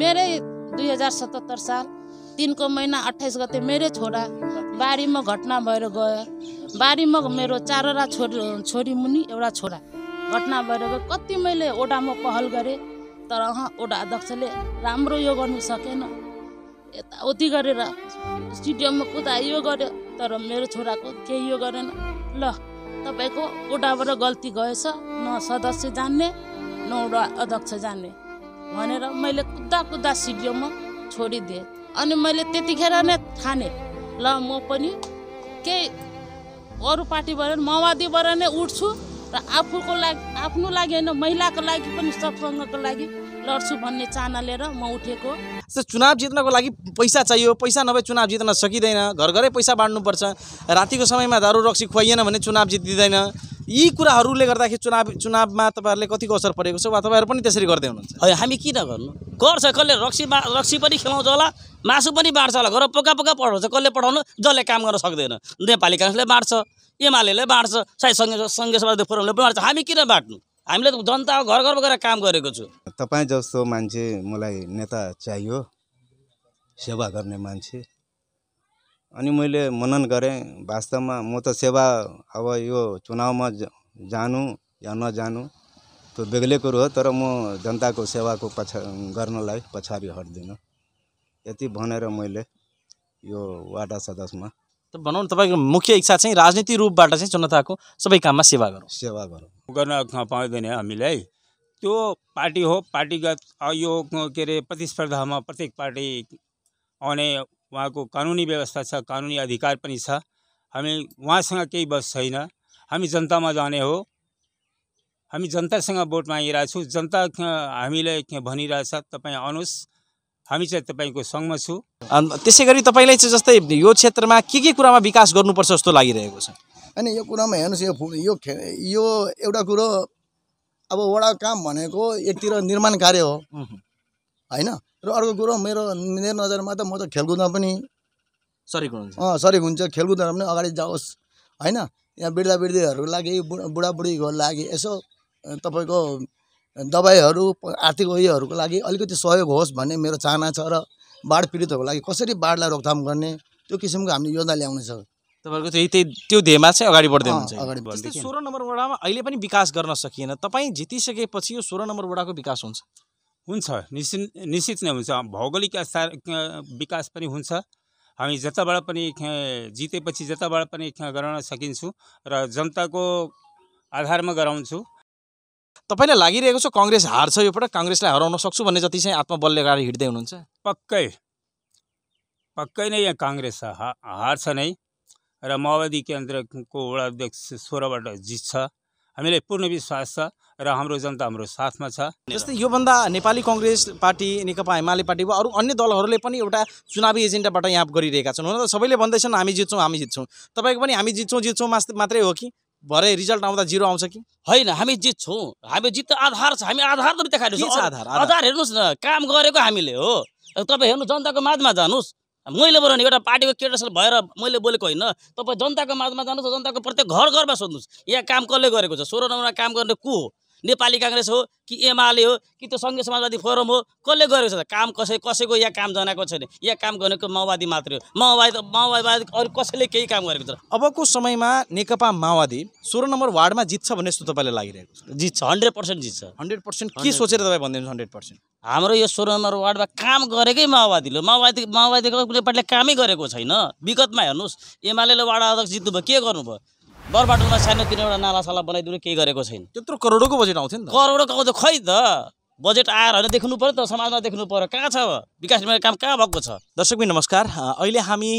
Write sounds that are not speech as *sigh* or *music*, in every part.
मेरै दुई हजार सतहत्तर साल तिनको महिना अठाइस गते मेरै छोरा बारीमा घटना भएर गयो बारीमा मेरो चारवटा छोरी छोरी मुनि एउटा छोरा घटना भएर गयो कति मैले ओडामा पहल गरेँ तर अँ ओडा अध्यक्षले राम्रो यो गर्नु सकेन यताउति गरेर स्टेडियममा कुदा यो गर्यो तर मेरो छोराको केही यो गरेन ल तपाईँको ओडाबाट गल्ती गएछ न सदस्य जान्ने न ओडा अध्यक्ष जान्ने भनेर मैले कुद्दा कुद्दा म छोडिदिएँ अनि मैले त्यतिखेर नै थाने ल म पनि केही अरू पार्टीबाट माओवादीबाट नै उठ्छु र आफूको लागि आफ्नो लागि होइन महिलाको लागि पनि सबसँगको लागि लड्छु भन्ने चाहना लिएर म उठेको चुनाव जित्नको लागि पैसा चाहियो पैसा नभए चुनाव जित्न सकिँदैन घर घरै पैसा बाँड्नुपर्छ रातिको समयमा दारू रक्सी खुवाइएन भने चुनाव जितिँदैन यी कुराहरूले गर्दाखेरि चुनाव चुनावमा तपाईँहरूले कतिको असर परेको छ वा तपाईँहरू पनि त्यसरी गर्दै हुनुहुन्छ है हामी किन गर्नु गर्छ कसले रक्सी रक्सी पनि खेलाउँछ होला मासु पनि बाँड्छ होला घर पक्का पक्का पठाउँछ कसले पठाउनु जसले काम गर्न सक्दैन नेपाली काङ्ग्रेसले बाँड्छ एमाले बाँड्छ सायद सङ्घीय सङ्घीय समाज फोरमले बाँड्छ हामी किन बाँड्नु हामीले त जनताको घर घरमा गएर काम गरेको छु तपाईँ जस्तो मान्छे मलाई नेता चाहियो सेवा गर्ने मान्छे अनि मैले मनन गरेँ वास्तवमा म त सेवा अब यो चुनावमा जानु या नजानु त्यो बेग्लै कुरो हो तर म जनताको सेवाको पछा गर्नलाई पछाडि हट्दिनँ यति भनेर मैले यो वार्ड सदस्यमा त भनौँ न तपाईँको मुख्य इच्छा चाहिँ राजनीति रूपबाट चाहिँ जनताको सबै काममा सेवा गरौँ सेवा गरौँ गर्न पाउँदैन हामीलाई त्यो पार्टी हो पार्टीगत यो के अरे प्रतिस्पर्धामा प्रत्येक पार्टी आउने उहाँको कानुनी व्यवस्था छ कानुनी अधिकार पनि छ हामी उहाँसँग केही बस छैन हामी जनतामा जाने हो हामी जनतासँग भोट मागिरहेको छु जनता हामीलाई भनिरहेछ तपाईँ आउनुहोस् हामी चाहिँ तपाईँको सङ्घमा छु त्यसै गरी तपाईँलाई चाहिँ जस्तै यो क्षेत्रमा के के कुरामा विकास गर्नुपर्छ जस्तो लागिरहेको छ होइन यो कुरामा हेर्नुहोस् यो यो यो एउटा कुरो अब वडा काम भनेको एकतिर निर्माण कार्य हो होइन र अर्को कुरो मेरो मेरो नजरमा त म त खेलकुदमा पनि सरी हुन्छ अँ सरिक हुन्छ खेलकुदमा पनि अगाडि जाओस् होइन यहाँ बिर्दा बिर्दीहरूको लागि बुढाबुढीको लागि यसो तपाईँको दबाईहरू आर्थिक उयोहरूको लागि अलिकति सहयोग होस् भन्ने मेरो चाहना छ र बाढ पीडितहरूको लागि कसरी बाढलाई रोकथाम गर्ने त्यो किसिमको हामीले योजना ल्याउनु छ तपाईँको त्यही त्यही त्यो धेमा चाहिँ अगाडि बढ्दै हुन्छ बढ्दै सोह्र नम्बर वडामा अहिले पनि विकास गर्न सकिएन तपाईँ जितिसकेपछि यो सोह्र नम्बर वडाको विकास हुन्छ हुन्छ निश्चित निश्चित नै हुन्छ भौगोलिक विकास पनि हुन्छ हामी जताबाट पनि जितेपछि जताबाट पनि गराउन सकिन्छु र जनताको आधारमा गराउँछु तपाईँलाई लागिरहेको छ कङ्ग्रेस हार्छ यो पटक काङ्ग्रेसलाई हराउन सक्छु भन्ने जति चाहिँ आत्मबलले गाडी हिँड्दै हुनुहुन्छ पक्कै पक्कै नै यहाँ काङ्ग्रेस हा हार्छ नै र माओवादी केन्द्रको वडा अध्यक्ष सोह्रबाट जित्छ हामीलाई पूर्ण विश्वास छ र हाम्रो जनता हाम्रो साथमा छ जस्तै योभन्दा Nepali Congress party Nekapa Emale party वा अरू अन्य दलहरूले पनि एउटा चुनावी एजेन्डाबाट यहाँ गरिरहेका छन् हुन त सबैले भन्दैछन् हामी जित्छौँ हामी जित्छौँ तपाईँको पनि हामी जित्छौँ जित्छौँ मात्रै हो कि भरे रिजल्ट आउँदा जिरो आउँछ कि होइन हामी जित्छौँ हामी जित्त आधार छ हामी आधार त आधार आधार हेर्नुहोस् न काम गरेको हामीले हो तपाईँ हेर्नु जनताको माझमा जानुहोस् मैले बोलाउने एउटा पार्टीको केटरसल भएर मैले बोलेको होइन तपाईँ जनताको माझमा जानुहोस् जनताको प्रत्येक घर घरमा सोध्नुहोस् यहाँ काम कसले गरेको छ सोह्र नम्बरमा काम गर्ने को हो नेपाली काङ्ग्रेस हो कि एमाले हो कि त्यो सङ्घीय समाजवादी फोरम हो कसले गरेको छ त काम कसै कसैको यहाँ काम जनाएको छैन यहाँ काम गरेको माओवादी मात्र हो माओवादी माओवादी अरू कसैले केही काम गरेको छ अबको समयमा नेकपा माओवादी सोह्र नम्बर वार्डमा जित्छ भन्ने जस्तो तपाईँलाई लागिरहेको छ जित्छ हन्ड्रेड पर्सेन्ट जित्छ हन्ड्रेड पर्सेन्ट के सोचेर तपाईँ भनिदिनुहोस् हन्ड्रेड पर्सेन्ट हाम्रो यो सोह्र नम्बर वार्डमा काम गरेकै माओवादीले माओवादी माओवादीको कुनै पार्टीले कामै गरेको छैन विगतमा हेर्नुहोस् एमाले वार्ड अध्यक्ष जित्नुभयो के गर्नुभयो सानो सानो नाला नालासाला बनाइदिनु केही गरेको छैन त्यत्रो करोडको बजेट आउँथ्यो नि करोडको आउँछ खै त बजेट आएर होइन देख्नु पऱ्यो त समाजमा देख्नु पऱ्यो कहाँ छ विकास निर्माण काम कहाँ भएको छ दर्शक भाइ नमस्कार अहिले हामी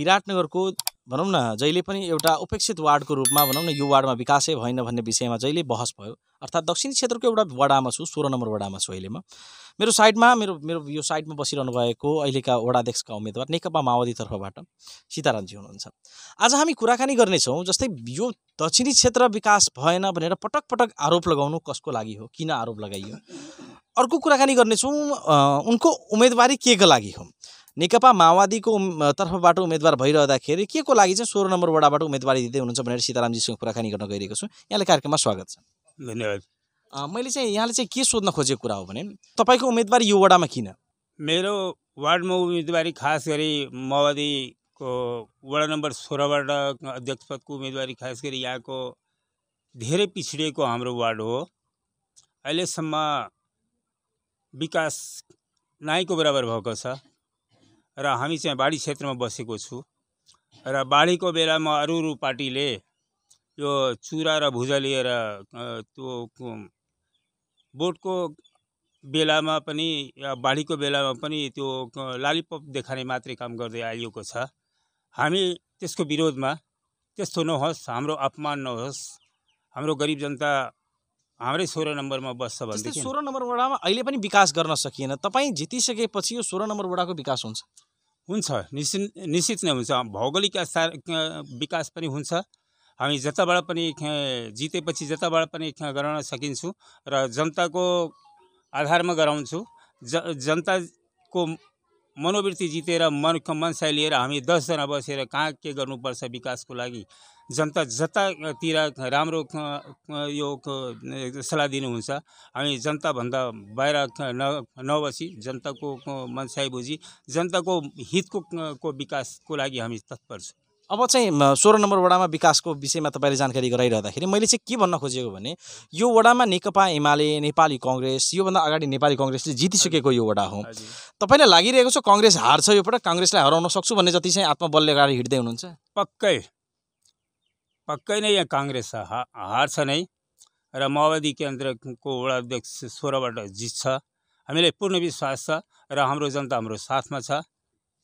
विराटनगरको भनौँ न जहिले पनि एउटा उपेक्षित वार्डको रूपमा भनौँ न यो वार्डमा विकासै भएन भन्ने विषयमा जहिले बहस भयो अर्थात् दक्षिण क्षेत्रको एउटा वडामा छु सोह्र नम्बर वडामा छु अहिले म मेरो साइडमा मेरो मेरो यो साइडमा बसिरहनु भएको अहिलेका वडाध्यक्षका उम्मेदवार नेकपा माओवादी तर्फबाट सीतारामजी हुनुहुन्छ आज हामी कुराकानी गर्नेछौँ जस्तै यो दक्षिणी क्षेत्र विकास भएन भनेर पटक पटक आरोप लगाउनु कसको लागि हो किन आरोप लगाइयो अर्को कुराकानी गर्नेछौँ उनको उम्मेदवारी के को लागि हो नेकपा माओवादीको तर्फबाट उम्मेदवार भइरहँदाखेरि के को लागि चाहिँ सोह्र नम्बर वडाबाट उम्मेदवारी दिँदै हुनुहुन्छ भनेर सीतारामजीसँग कुराकानी गर्न गइरहेको छु यहाँले कार्यक्रममा स्वागत छ धन्यवाद मैले चाहिँ यहाँले चाहिँ के सोध्न खोजेको कुरा हो भने तपाईँको उम्मेदवारी यो वडामा किन मेरो वार्डमा उम्मेदवारी खास गरी माओवादीको वडा नम्बर सोह्रबाट अध्यक्ष पदको उम्मेदवारी खास गरी यहाँको धेरै पिछडिएको हाम्रो वार्ड हो अहिलेसम्म विकास नाइको बराबर भएको छ र हामी चाहिँ बाढी क्षेत्रमा बसेको छु र बाढीको बेलामा अरू अरू पार्टीले यो चुरा र भुजा लिएर त्यो बोटको बेलामा पनि बाढीको बेलामा पनि त्यो लालिपप देखाने मात्रै काम गर्दै आइएको छ हामी त्यसको विरोधमा त्यस्तो नहोस् हाम्रो अपमान नहोस् हाम्रो गरिब जनता हाम्रै सोह्र नम्बरमा बस्छ भनेदेखि सोह्र नम्बर वडामा अहिले पनि विकास गर्न सकिएन तपाईँ जितिसकेपछि यो सोह्र नम्बर वडाको विकास हुन्छ हुन्छ निश्चित निश्चित नै हुन्छ भौगोलिक विकास पनि हुन्छ हामी जताबाट पनि जितेपछि जताबाट पनि गराउन सकिन्छु र जनताको आधारमा गराउँछु ज जनताको मनोवृत्ति जितेर मन मनसाई लिएर हामी दसजना बसेर कहाँ के गर्नुपर्छ विकासको लागि जनता जतातिर राम्रो यो सल्लाह दिनुहुन्छ हामी जनताभन्दा बाहिर न नबसी जनताको मनसाई बुझी जनताको हितको को विकासको लागि हामी तत्पर छौँ अब चाहिँ सोह्र नम्बर वडामा विकासको विषयमा तपाईँले जानकारी गराइरहँदाखेरि मैले चाहिँ के भन्न खोजेको भने यो वडामा नेकपा एमाले नेपाली कङ्ग्रेस योभन्दा अगाडि नेपाली कङ्ग्रेसले जितिसकेको यो वडा हो तपाईँलाई लागिरहेको छ कङ्ग्रेस हार्छ यो पटक कङ्ग्रेसलाई हराउन सक्छु भन्ने जति चाहिँ आत्मबलले अगाडि हिँड्दै हुनुहुन्छ पक्कै पक्कै नै यहाँ काङ्ग्रेस हार्छ नै र माओवादी केन्द्रको वडा अध्यक्ष सोह्रबाट जित्छ हामीलाई पूर्ण विश्वास छ र हाम्रो जनता हाम्रो साथमा छ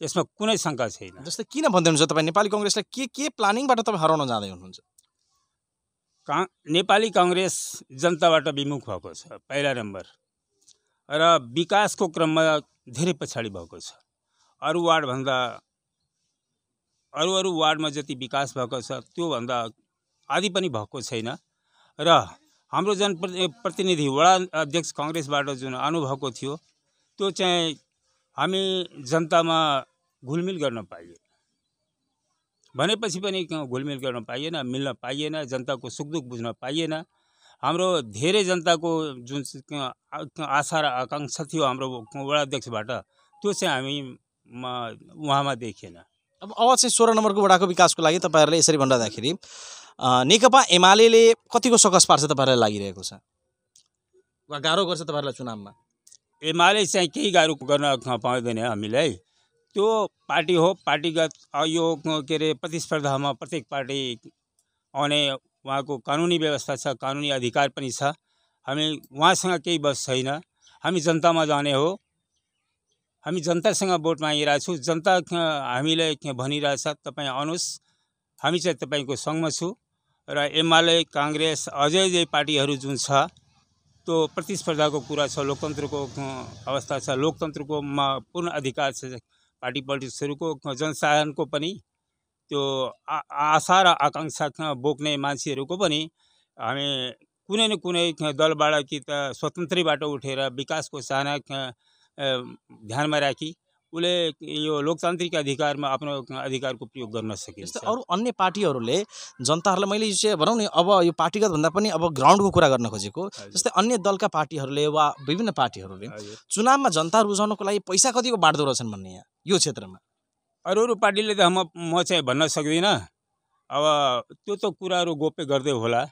यसमा कुनै शङ्का छैन जस्तै किन भन्दै हुनुहुन्छ तपाईँ नेपाली कङ्ग्रेसलाई के के प्लानिङबाट तपाईँ हराउन जाँदै हुनुहुन्छ का नेपाली कङ्ग्रेस जनताबाट विमुख भएको छ पहिला नम्बर र विकासको क्रममा धेरै पछाडि भएको छ अरू वार्डभन्दा अरू अरू वार्डमा जति विकास भएको छ त्योभन्दा आदि पनि भएको छैन र हाम्रो जनप्रति प्रतिनिधि वडा अध्यक्ष कङ्ग्रेसबाट जुन आउनुभएको थियो त्यो चाहिँ हामी जनतामा घुलमिल गर्न पाइएन भनेपछि पनि घुलमिल गर्न पाइएन मिल्न पाइएन जनताको सुख दुःख बुझ्न पाइएन हाम्रो धेरै जनताको जुन आशा र आकाङ्क्षा थियो हाम्रो वडाध्यक्षबाट त्यो चाहिँ हामी उहाँमा देखिएन अब अब चाहिँ सोह्र नम्बरको वडाको विकासको लागि तपाईँहरूले यसरी भन्दाखेरि नेकपा एमाले कतिको सकस पार्छ तपाईँहरूलाई लागिरहेको छ वा गाह्रो गर्छ तपाईँहरूलाई चुनावमा एमाले चाहिँ केही गाह्रो गर्न पाउँदैन हामीलाई त्यो पार्टी हो पार्टीगत यो के अरे प्रतिस्पर्धामा प्रत्येक पार्टी आउने उहाँको कानुनी व्यवस्था छ कानुनी अधिकार पनि छ हामी उहाँसँग केही बस छैन हामी जनतामा जाने हो हामी जनतासँग भोट मागिरहेको छु जनता हामीलाई भनिरहेछ तपाईँ आउनुहोस् हामी चाहिँ तपाईँको सँगमा छु र एमाले काङ्ग्रेस अझै जे पार्टीहरू जुन छ त्यो प्रतिस्पर्धाको कुरा छ लोकतन्त्रको अवस्था छ लोकतन्त्रको पूर्ण अधिकार छ पार्टी को जनसाधारण को तो आशा र आकांक्षा बोक्ने मानी को हमें कुने न कुने दलबाट कि त उठे उठेर को चाहना में राखी उसले यो लोकतान्त्रिक अधिकारमा आफ्नो अधिकारको प्रयोग गर्न सके जस्तै अरू अन्य पार्टीहरूले जनताहरूलाई मैले यो चाहिँ भनौँ न अब यो पार्टीगत भन्दा पनि अब ग्राउन्डको कुरा गर्न खोजेको जस्तै अन्य दलका पार्टीहरूले वा विभिन्न पार्टीहरूले चुनावमा जनता रुझाउनको लागि पैसा कतिको बाँड्दो रहेछन् भन्ने यहाँ यो क्षेत्रमा अरू अरू पार्टीले त म म चाहिँ भन्न सक्दिनँ अब त्यो त कुराहरू गोप्य गर्दै होला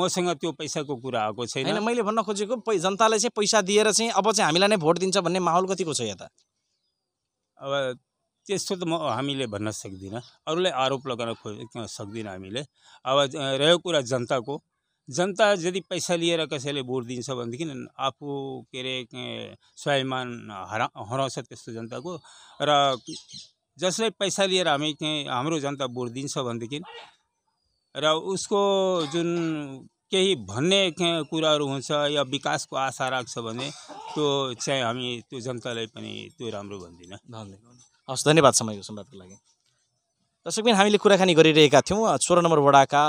मसँग त्यो पैसाको कुरा आएको छैन मैले भन्न खोजेको जनतालाई चाहिँ पैसा दिएर चाहिँ अब चाहिँ हामीलाई नै भोट दिन्छ भन्ने माहौल कतिको छ यता त्यस्तो त म हामीले भन्न सक्दिनँ अरूलाई आरोप लगाउन खोज सक्दिनँ हामीले अब रह्यो कुरा जनताको जनता यदि पैसा लिएर कसैले भोट दिन्छ भनेदेखि आफू के अरे स्वाभिमान हरा हराउँछ त्यस्तो जनताको र जसले पैसा लिएर हामी हाम्रो जनता भोट दिन्छ भनेदेखि र उसको जुन केही भन्ने कुराहरू हुन्छ या विकासको आशा राख्छ भने त्यो चाहिँ हामी त्यो जनतालाई पनि त्यो राम्रो भन्दिनँ धन्यवाद हस् धन्यवाद समयको सम्वादको लागि दर्शकबिन हामीले कुराकानी गरिरहेका थियौँ सोह्र नम्बर वडाका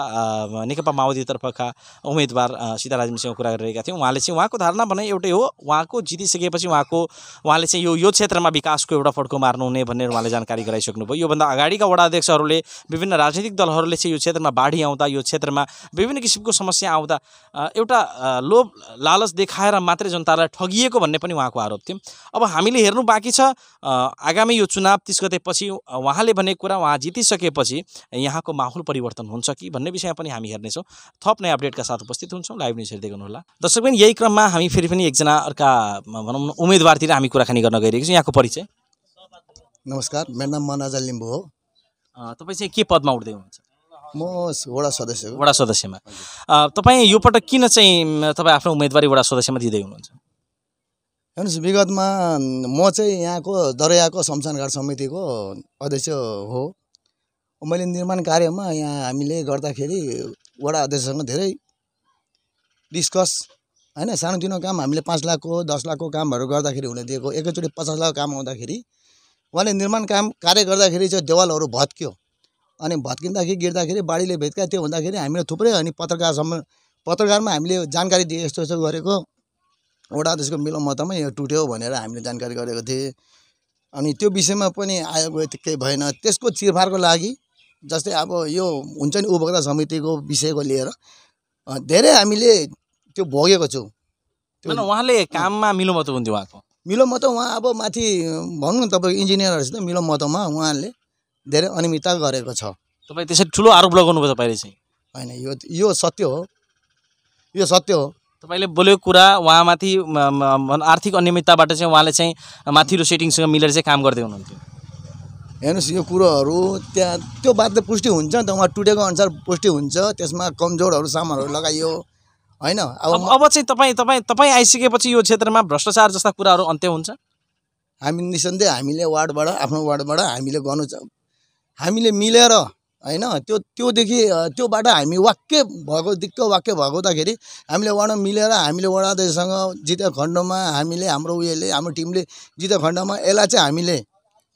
नेकपा माओवादीतर्फका उम्मेदवार सीताराजनसँग कुरा गरिरहेका थियौँ उहाँले चाहिँ उहाँको धारणा भने एउटै हो उहाँको जितिसकेपछि उहाँको उहाँले चाहिँ यो यो क्षेत्रमा विकासको एउटा फड्को मार्नुहुने भनेर उहाँले जानकारी गराइसक्नुभयो योभन्दा अगाडिका वडा अध्यक्षहरूले विभिन्न राजनीतिक दलहरूले चाहिँ यो क्षेत्रमा बाढी आउँदा यो क्षेत्रमा विभिन्न किसिमको समस्या आउँदा एउटा लोभ लालच देखाएर मात्रै जनतालाई ठगिएको भन्ने पनि उहाँको आरोप थियो अब हामीले हेर्नु बाँकी छ आगामी यो चुनाव तिस गतेपछि उहाँले भन्ने कुरा उहाँ जिति सकेपछि यहाँको माहौल परिवर्तन हुन्छ कि भन्ने विषयमा पनि हामी हेर्नेछौँ थप नयाँ अपडेटका साथ उपस्थित हुन्छौँ लाइभ न्युज हेर्दै गर्नुहोला दर्शक दर्शकबिन यही क्रममा हामी फेरि पनि एकजना अर्का भनौँ न उम्मेदवारतिर हामी कुराकानी गर्न गइरहेको छौँ यहाँको परिचय नमस्कार मेरो नाम मनाजा लिम्बू हो तपाईँ चाहिँ के पदमा उठ्दै हुनुहुन्छ म वडा सदस्य वडा सदस्यमा तपाईँ यो पटक किन चाहिँ तपाईँ आफ्नो उम्मेदवारी वडा सदस्यमा दिँदै हुनुहुन्छ हेर्नुहोस् विगतमा म चाहिँ यहाँको दरियाको शमशानघाट समितिको अध्यक्ष हो मैले निर्माण कार्यमा यहाँ हामीले गर्दाखेरि वडा अध्यक्षसँग धेरै डिस्कस होइन सानोतिनो काम हामीले पाँच लाखको दस लाखको कामहरू गर्दाखेरि हुन दिएको एकैचोटि पचास लाखको काम आउँदाखेरि उहाँले निर्माण काम कार्य गर्दाखेरि चाहिँ देवालहरू भत्क्यो अनि भत्किँदाखेरि गिर्दाखेरि बाढीले भेट्का त्यो हुँदाखेरि हामीले थुप्रै अनि पत्रकारसम्म पत्रकारमा हामीले जानकारी दिए यस्तो यस्तो गरेको वडा अध्यक्षको मिलो मतमा यो टुट्यो भनेर हामीले जानकारी गरेको थिएँ अनि त्यो विषयमा पनि आएको केही भएन त्यसको चिरफारको लागि जस्तै अब यो हुन्छ नि उपभोक्ता समितिको विषयको लिएर धेरै हामीले त्यो भोगेको छौँ उहाँले काममा मिलोमत हुन्थ्यो उहाँको मतो उहाँ अब माथि भनौँ न तपाईँको इन्जिनियरहरूसित मिलो मतोमा उहाँले धेरै अनियमितता गरेको छ तपाईँ त्यसरी ठुलो आरोप लगाउनुपर्छ तपाईँले चाहिँ होइन यो यो सत्य हो यो सत्य हो तपाईँले बोलेको कुरा उहाँमाथि आर्थिक अनियमितताबाट चाहिँ उहाँले चाहिँ माथिल्लो सेटिङसँग मिलेर चाहिँ काम गर्दै हुनुहुन्थ्यो हेर्नुहोस् यो कुरोहरू त्यहाँ त्यो त पुष्टि हुन्छ नि त उहाँ टुटेको अनुसार पुष्टि हुन्छ त्यसमा कमजोरहरू सामानहरू लगाइयो होइन अब अब चाहिँ तपाईँ तपाईँ तपाईँ आइसकेपछि यो क्षेत्रमा भ्रष्टाचार जस्ता कुराहरू अन्त्य हुन्छ हामी निसन्देह हामीले वार्डबाट आफ्नो वार्डबाट हामीले गर्नु हामीले मिलेर होइन त्यो त्योदेखि त्योबाट हामी वाक्य भएको दिक्क वाक्य भएको हुँदाखेरि हामीले वडा मिलेर हामीले वडाध्यक्षसँग जितेको खण्डमा हामीले हाम्रो उयोले हाम्रो टिमले जितेको खण्डमा यसलाई चाहिँ हामीले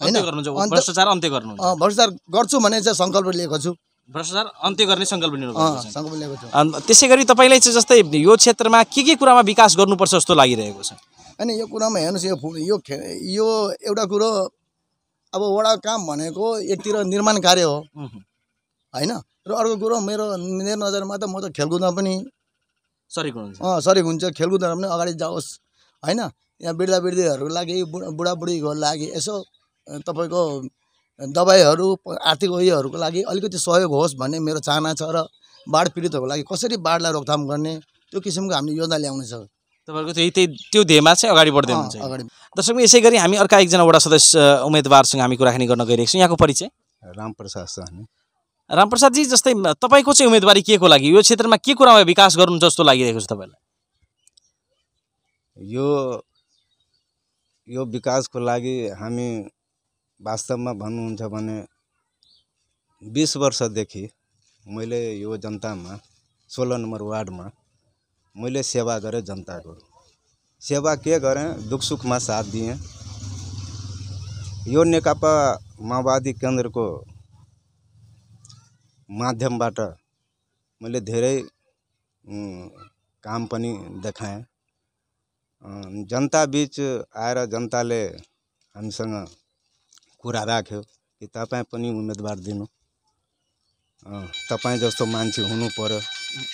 होइन भ्रष्टाचार अन्त्य गर्नु भ्रष्टाचार गर्छु भने चाहिँ सङ्कल्प लिएको छु भ्रष्टाचार अन्त्य गर्ने सङ्कल्प लिनु त्यसै गरी तपाईँलाई चाहिँ जस्तै यो क्षेत्रमा के के कुरामा विकास गर्नुपर्छ जस्तो लागिरहेको छ होइन यो कुरामा हेर्नुहोस् यो यो एउटा कुरो अब वडा काम भनेको एकतिर निर्माण कार्य हो होइन र अर्को कुरो मेरो मेरो नजरमा त म त खेलकुदमा पनि सरी हुन्छ अँ सरी हुन्छ खेलकुदमा पनि अगाडि जाओस् होइन यहाँ बिर्दा बिर्दीहरूको लागि बुढाबुढीको लागि यसो तपाईँको दबाईहरू आर्थिक उयोहरूको लागि अलिकति सहयोग होस् भन्ने मेरो चाहना छ र बाढ पीडितहरूको लागि कसरी बाढलाई रोकथाम गर्ने त्यो किसिमको हामीले योजना छ तपाईँहरूको त्यही त्यही त्यो ध्येयमा चाहिँ अगाडि बढ्दै हुन्छ अगाडि दर्शकमा यसै गरी हामी अर्का एकजना वडा सदस्य उम्मेदवारसँग हामी कुराकानी गर्न गइरहेको छौँ यहाँको परिचय रामप्रसाद शाह रामप्रसादजी जस्तै तपाईँको चाहिँ उम्मेदवारी के को लागि यो क्षेत्रमा के कुरामा विकास गर्नु जस्तो लागिरहेको छ तपाईँलाई यो यो विकासको लागि हामी वास्तव वास्तवमा बीस भने मैं ये जनता में सोलह नंबर वार्ड में मैं सेवा करें जनता को सेवा के करें दुख सुख में साथ दिए यो नेक माओवादी को मध्यम मैं धर काम देखाएं जनता बीच आएर ने हमीसंग कुरा राख्यो कि तपाईँ पनि उम्मेदवार दिनु तपाईँ जस्तो मान्छे हुनु पऱ्यो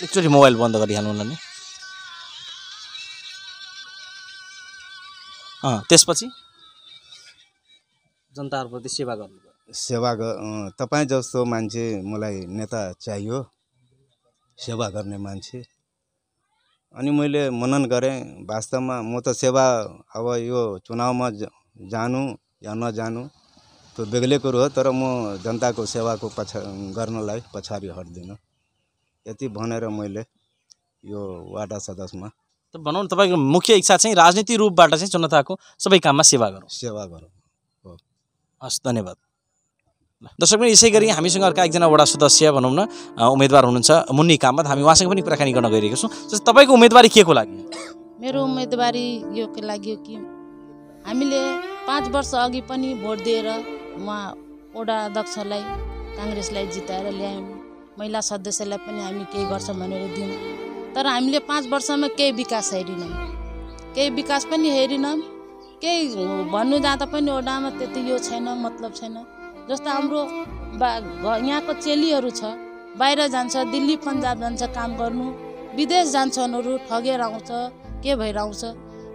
एकचोटि मोबाइल बन्द गरिहाल्नु नि त्यसपछि जनताहरूप्रति सेवा गर्नु सेवा ग तपाईँ जस्तो मान्छे मलाई नेता चाहियो सेवा गर्ने मान्छे अनि मैले मनन गरेँ वास्तवमा म त सेवा अब यो चुनावमा जानु या नजानु त्यो बेग्लै कुरो हो तर म जनताको सेवाको पछा गर्नलाई पछाडि हट्दिनँ यति भनेर मैले यो वार्ड सदस्यमा त भनौँ न तपाईँको मुख्य इच्छा चाहिँ राजनीति रूपबाट चाहिँ जनताको सबै काममा सेवा गरौँ सेवा गरौँ हस् धन्यवाद दर्शक पनि यसै गरी हामीसँग अर्का एकजना वडा सदस्य भनौँ न उम्मेदवार हुनुहुन्छ मुन्नी कामत हामी उहाँसँग पनि कुराकानी गर्न गइरहेको छौँ जस्तो तपाईँको उम्मेदवारी के को लागि मेरो उम्मेदवारी यो लागि हो कि हामीले पाँच वर्ष अघि पनि भोट दिएर उहाँ वडा अध्यक्षलाई काङ्ग्रेसलाई जिताएर ल्यायौँ महिला सदस्यलाई पनि हामी केही गर्छौँ भनेर दियौँ तर हामीले पाँच वर्षमा केही विकास हेरिनौँ केही विकास पनि हेरिनौँ केही भन्नु जाँदा पनि ओडामा त्यति यो छैन मतलब छैन जस्तो हाम्रो बा यहाँको चेलीहरू छ बाहिर जान्छ दिल्ली पन्जाब जान्छ काम गर्नु विदेश जान्छ ठगेर आउँछ के भएर आउँछ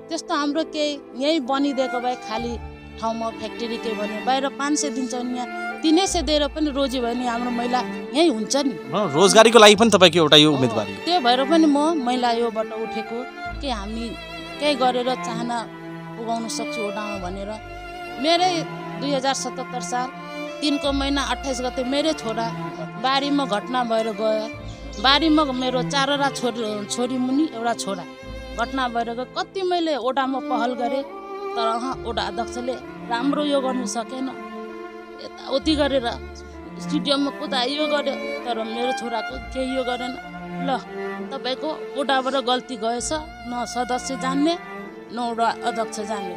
त्यस्तो हाम्रो केही यहीँ बनिदिएको भए खालि ठाउँमा फ्याक्ट्री के भन्यो बाहिर पाँच सय दिन्छ नि यहाँ तिनै सय दिएर पनि रोज्यो भने हाम्रो महिला यहीँ हुन्छ नि रोजगारीको लागि पनि तपाईँको एउटा यो उम्मेदवार त्यो भएर पनि म महिला योबाट उठेको कि हामी केही गरेर चाहना पुगाउन सक्छु ओडामा भनेर मेरै दुई हजार सतहत्तर साल तिनको महिना अट्ठाइस गते मेरै छोरा बारीमा घटना भएर गयो बारीमा मेरो चारवटा छोरी छोरी मुनि एउटा छोरा घटना भएर गयो कति मैले ओडामा पहल गरेँ तर ओडा अध्यक्षले राम्रो यो गर्नु सकेन यताउति गरेर स्टेडियममा कुदा यो गर्यो तर मेरो छोराको केही यो गरेन ल तपाईँको ओडाबाट गल्ती गएछ न सदस्य जान्ने न ओडा अध्यक्ष जान्ने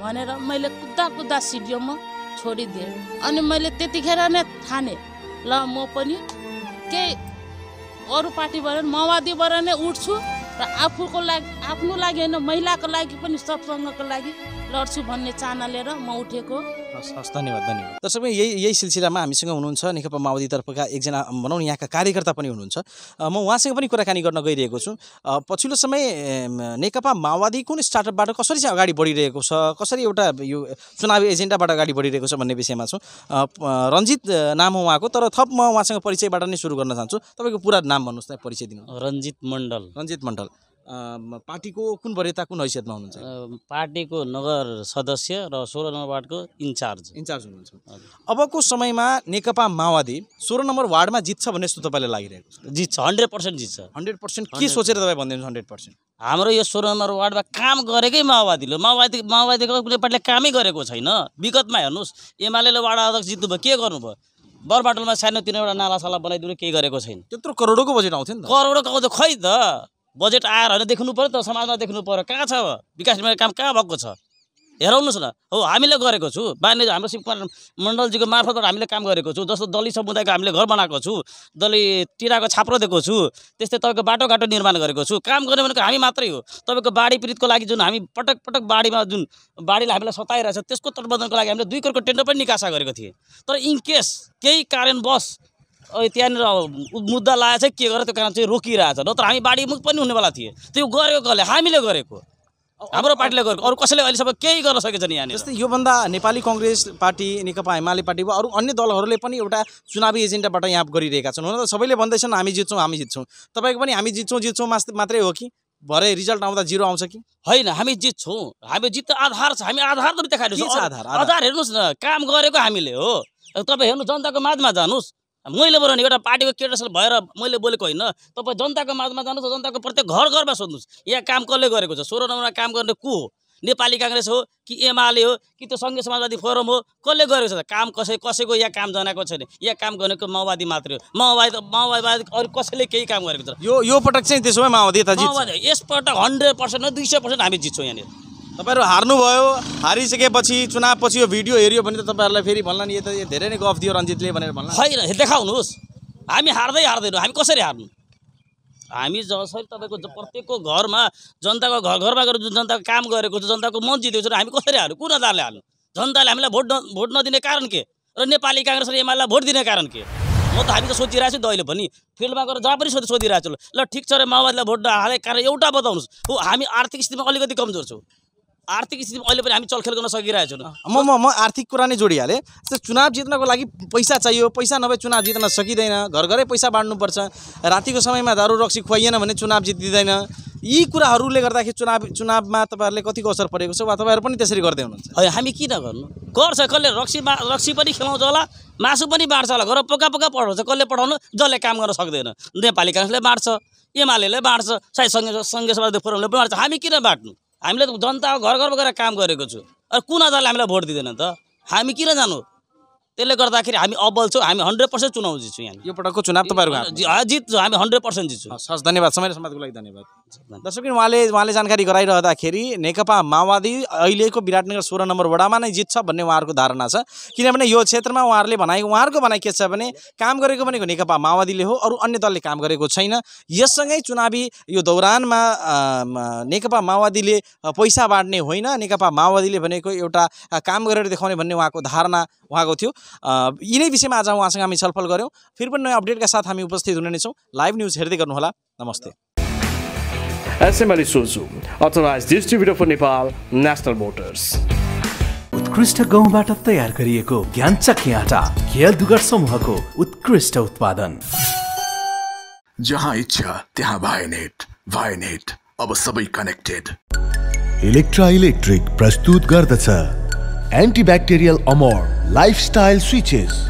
भनेर मैले कुद्दा कुद्दा स्टेडियममा छोडिदिएँ अनि मैले त्यतिखेर नै ठाने ल म पनि केही अरू पार्टीबाट माओवादीबाट नै उठ्छु र आफूको लागि आफ्नो लागि होइन महिलाको लागि पनि सत्सङ्गको लागि लड्छु भन्ने चाहना लिएर म उठेको हस् धन्यवाद धन्यवाद तपाईँ यही यही सिलसिलामा हामीसँग हुनुहुन्छ नेकपा माओवादीतर्फका एकजना भनौँ न यहाँका कार्यकर्ता पनि हुनुहुन्छ म उहाँसँग पनि कुराकानी गर्न गइरहेको छु पछिल्लो समय नेकपा माओवादी कुन स्टार्टअपबाट कसरी चाहिँ अगाडि बढिरहेको छ कसरी एउटा यो चुनावी एजेन्डाबाट अगाडि बढिरहेको छ भन्ने विषयमा छु रञ्जित नाम हो उहाँको तर थप म उहाँसँग परिचयबाट नै सुरु गर्न चाहन्छु तपाईँको पुरा नाम भन्नुहोस् त परिचय दिनु रञ्जित मण्डल रञ्जित मण्डल पार्टीको कुन वरियता कुन हैसियतमा हुनुहुन्छ पार्टीको नगर सदस्य र सोह्र नम्बर वार्डको इन्चार्ज इन्चार्ज हुनुहुन्छ अबको समयमा नेकपा माओवादी सोह्र नम्बर वार्डमा जित्छ भन्ने जस्तो तपाईँलाई लागिरहेको छ जित्छ हन्ड्रेड पर्सेन्ट जित्छ हन्ड्रेड पर्सेन्ट के सोचेर तपाईँ भनिदिनुहोस् हन्ड्रेड पर्सेन्ट हाम्रो यो सोह्र नम्बर वार्डमा काम गरेकै माओवादीले माओवादी माओवादीको कुनै पार्टीले कामै गरेको छैन विगतमा हेर्नुहोस् एमाले वार्ड अध्यक्ष जित्नुभयो के गर्नुभयो बरबाटलमा सानो तिनवटा नालासाला बनाइदिनु केही गरेको छैन त्यत्रो करोडको बजेट आउँथ्यो नि त करोडको आउँछ खै त बजेट आएर होइन देख्नु पऱ्यो त समाजमा देख्नु पऱ्यो कहाँ छ विकास निर्माण काम कहाँ भएको छ हेराउनुहोस् न हो हामीले गरेको छु बाहिर हाम्रो शिव मण्डलजीको मार्फतबाट हामीले काम गरेको छु जस्तो दलित समुदायको हामीले घर बनाएको छु दलित टिराको छाप्रो दिएको छु त्यस्तै तपाईँको बाटोघाटो निर्माण गरेको छु काम गर्ने भनेको हामी मात्रै हो तपाईँको बाढी पीडितको लागि जुन हामी पटक पटक बाढीमा जुन बाढीले हामीलाई सताइरहेछ त्यसको तटबन्धनको लागि हामीले दुई करोडको टेन्डर पनि निकासा गरेको थिएँ तर इनकेस केही कारणवश त्यहाँनिर अब मुद्दा लागेको चाहिँ के गरेर त्यो कारण चाहिँ रोकिरहेछ नत्र हामी बाढीमुख पनि हुनेवाला थिए त्यो गरेको कसले हामीले गरेको हाम्रो पार्टीले गरेको अरू कसैले अहिलेसम्म केही गर्न सकेको छैन यहाँनिर जस्तै योभन्दा Nepali Congress party Nekapa Emale party वा अरू अन्य दलहरूले पनि एउटा चुनावी एजेन्डाबाट यहाँ गरिरहेका छन् हुन त सबैले भन्दैछन् हामी जित्छौँ हामी जित्छौँ तपाईँको पनि हामी जित्छौँ जित्छौँ मात्रै हो कि भरे रिजल्ट आउँदा जिरो आउँछ कि होइन हामी जित्छौँ हामी जित्त आधार छ हामी आधार पनि देखाइदिन्छौँ आधार आधार हेर्नुहोस् न काम गरेको हामीले हो तपाईँ हेर्नु जनताको माझमा जानुहोस् मैले बरु एउटा पार्टीको केटरसल भएर मैले बोलेको होइन तपाईँ जनताको माझमा जानुहोस् जनताको प्रत्येक घर घरमा सोध्नुहोस् यहाँ काम कसले गरेको छ सोह्र नम्बरमा काम गर्ने को हो नेपाली काङ्ग्रेस हो कि एमाले हो कि त्यो सङ्घीय समाजवादी फोरम हो कसले गरेको छ त काम कसै कसैको यहाँ काम जनाएको छैन यहाँ काम गरेको माओवादी मात्रै हो माओवादी माओवादी अरू कसैले केही काम गरेको छ यो यो पटक चाहिँ त्यसो भए माओवादी यसपटक हन्ड्रेड पर्सेन्ट दुई सय पर्सेन्ट हामी जित्छौँ यहाँनिर तपाईँहरू हार्नुभयो हारिसकेपछि चुनावपछि यो भिडियो हेऱ्यो भने त तपाईँहरूलाई फेरि भन्ला नि यो त धेरै नै गफ दियो रञ्जितले भनेर भन्ला होइन देखाउनुहोस् हामी हार्दै हार्दैनौँ हामी कसरी हार्नु हामी जसरी तपाईँको प्रत्येकको घरमा जनताको घर घरमा गएर जुन जनताको काम गरेको छ जनताको मन जितेको छ हामी कसरी हार्नु कुन आधारले हाल्नु जनताले हामीलाई भोट भोट नदिने कारण के र नेपाली काङ्ग्रेस र एमालेलाई भोट दिने कारण के म त हामी त सोचिरहेको छु त अहिले पनि फिल्डमा गएर जहाँ पनि सोधि सोधिरहेको छु ल ठिक छ र माओवादीलाई भोट नहालेको कारण एउटा बताउनुहोस् हो हामी आर्थिक स्थितिमा अलिकति कमजोर छौँ आर्थिक स्थिति अहिले पनि हामी चलखेल गर्न सकिरहेको छौँ म म म आर्थिक कुरा नै जोडिहालेँ चुनाव जित्नको लागि पैसा चाहियो पैसा नभए चुनाव जित्न सकिँदैन घर घरै पैसा बाँड्नुपर्छ रातिको समयमा दारु रक्सी खुवाइएन भने चुनाव जितिँदैन यी कुराहरूले गर्दाखेरि चुनाव चुनावमा तपाईँहरूले कतिको असर परेको छ वा तपाईँहरू पनि त्यसरी गर्दै हुनुहुन्छ है हामी किन गर्नु गर्छ कसले रक्सी रक्सी पनि खेलाउँछ होला मासु पनि बाँड्छ होला घर पक्का पक्का पठाउँछ कसले पढाउनु जसले काम गर्न सक्दैन नेपाली काङ्ग्रेसले बाँड्छ एमाले बाँड्छ सायद सङ्घीय सङ्घीय समाज फोरमले बाँड्छ हामी किन बाँड्नु हामीले त जनता घर घरमा गएर काम गरेको छु अरे कुन आधारले हामीलाई भोट दिँदैन त हामी किन जानु त्यसले गर्दाखेरि हामी अब्बल छौँ हामी हन्ड्रेड पर्सेन्ट चुनाउ जित्छौँ यहाँ यो पटकको चुनाव तपाईँहरू जित्छौँ हामी हन्ड्रेड पर्सेन्ट जित्छौँ हस् धन्यवाद समय समाजको लागि धन्यवाद दर्शक उहाँले उहाँले जानकारी गराइरहँदाखेरि नेकपा माओवादी अहिलेको विराटनगर सोह्र नम्बर वडामा नै जित्छ भन्ने उहाँहरूको धारणा छ किनभने यो क्षेत्रमा उहाँहरूले भनाइ उहाँहरूको भनाइ के छ भने काम गरेको भनेको नेकपा माओवादीले हो अरू अन्य दलले काम गरेको छैन यससँगै चुनावी यो दौरानमा नेकपा माओवादीले पैसा बाँड्ने होइन नेकपा माओवादीले भनेको एउटा काम गरेर देखाउने भन्ने उहाँको धारणा उहाँको थियो यिनै विषयमा आज उहाँसँग हामी छलफल गऱ्यौँ फेरि पनि नयाँ अपडेटका साथ हामी उपस्थित हुने नै छौँ लाइभ न्युज हेर्दै गर्नुहोला नमस्ते SML Isuzu authorized distributor for Nepal national motors उत्कृष्ट गहुँबाट तयार गरिएको चक्की आटा खेल दुगर समूहको उत्कृष्ट उत्पादन जहाँ इच्छा त्यहाँ भाइनेट भाइनेट अब सबै कनेक्टेड इलेक्ट्रा इलेक्ट्रिक प्रस्तुत गर्दछ एन्टिब्याक्टेरियल अमोर लाइफस्टाइल स्विचेस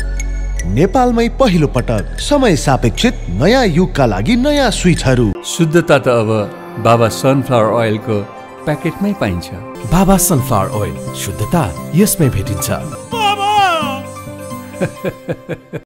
नेपालमै पहिलो पटक समय सापेक्षित नयाँ युगका लागि नयाँ स्विचहरू शुद्धता त अब बाबा सनफ्लावर ओइलको प्याकेटमै पाइन्छ बाबा सनफ्लावर ओइल शुद्धता यसमै भेटिन्छ *laughs*